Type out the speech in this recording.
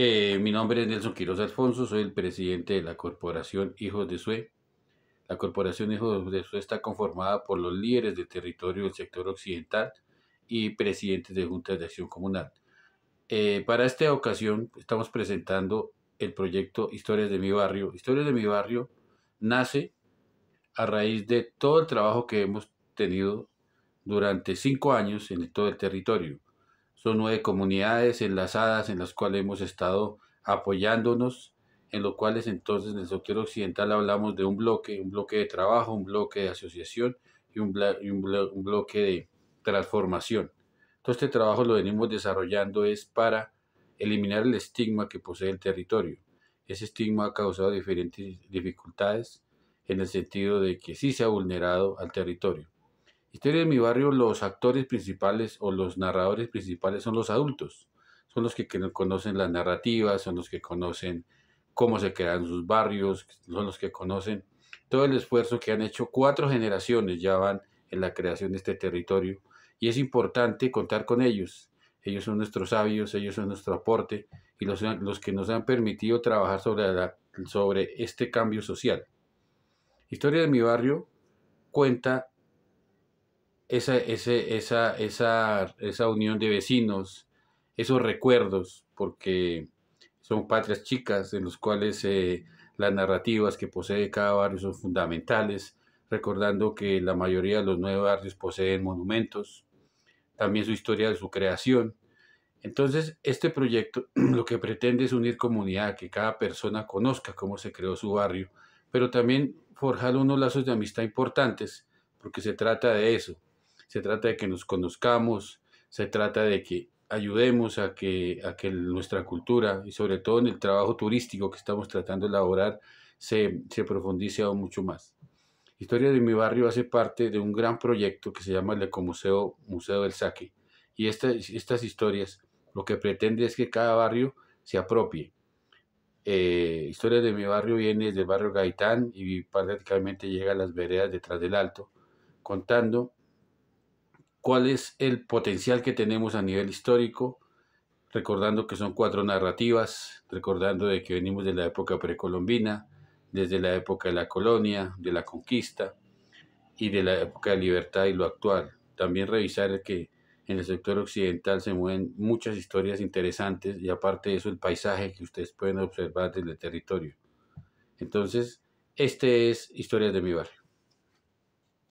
Eh, mi nombre es Nelson Quiroz Alfonso, soy el presidente de la Corporación Hijos de Sue. La Corporación Hijos de Sue está conformada por los líderes de territorio del sector occidental y presidentes de juntas de acción comunal. Eh, para esta ocasión estamos presentando el proyecto Historias de mi barrio. Historias de mi barrio nace a raíz de todo el trabajo que hemos tenido durante cinco años en todo el territorio. Son nueve comunidades enlazadas en las cuales hemos estado apoyándonos, en los cuales entonces en el sector Occidental hablamos de un bloque, un bloque de trabajo, un bloque de asociación y un, un bloque de transformación. Todo este trabajo lo venimos desarrollando es para eliminar el estigma que posee el territorio. Ese estigma ha causado diferentes dificultades en el sentido de que sí se ha vulnerado al territorio. Historia de mi barrio, los actores principales o los narradores principales son los adultos. Son los que conocen las narrativas, son los que conocen cómo se crean sus barrios, son los que conocen todo el esfuerzo que han hecho cuatro generaciones ya van en la creación de este territorio y es importante contar con ellos. Ellos son nuestros sabios, ellos son nuestro aporte y los, los que nos han permitido trabajar sobre, sobre este cambio social. Historia de mi barrio cuenta esa, ese, esa, esa, esa unión de vecinos, esos recuerdos, porque son patrias chicas en los cuales eh, las narrativas que posee cada barrio son fundamentales, recordando que la mayoría de los nueve barrios poseen monumentos, también su historia de su creación. Entonces, este proyecto lo que pretende es unir comunidad, que cada persona conozca cómo se creó su barrio, pero también forjar unos lazos de amistad importantes, porque se trata de eso, se trata de que nos conozcamos, se trata de que ayudemos a que, a que nuestra cultura y sobre todo en el trabajo turístico que estamos tratando de elaborar se, se profundice aún mucho más. Historia de mi barrio hace parte de un gran proyecto que se llama el Ecomuseo Museo del Saque. Y estas historias lo que pretende es que cada barrio se apropie. Eh, historia de mi barrio viene desde barrio Gaitán y prácticamente llega a las veredas detrás del Alto, contando cuál es el potencial que tenemos a nivel histórico, recordando que son cuatro narrativas, recordando de que venimos de la época precolombina, desde la época de la colonia, de la conquista y de la época de libertad y lo actual. También revisar que en el sector occidental se mueven muchas historias interesantes y aparte de eso el paisaje que ustedes pueden observar desde el territorio. Entonces, este es Historias de mi barrio.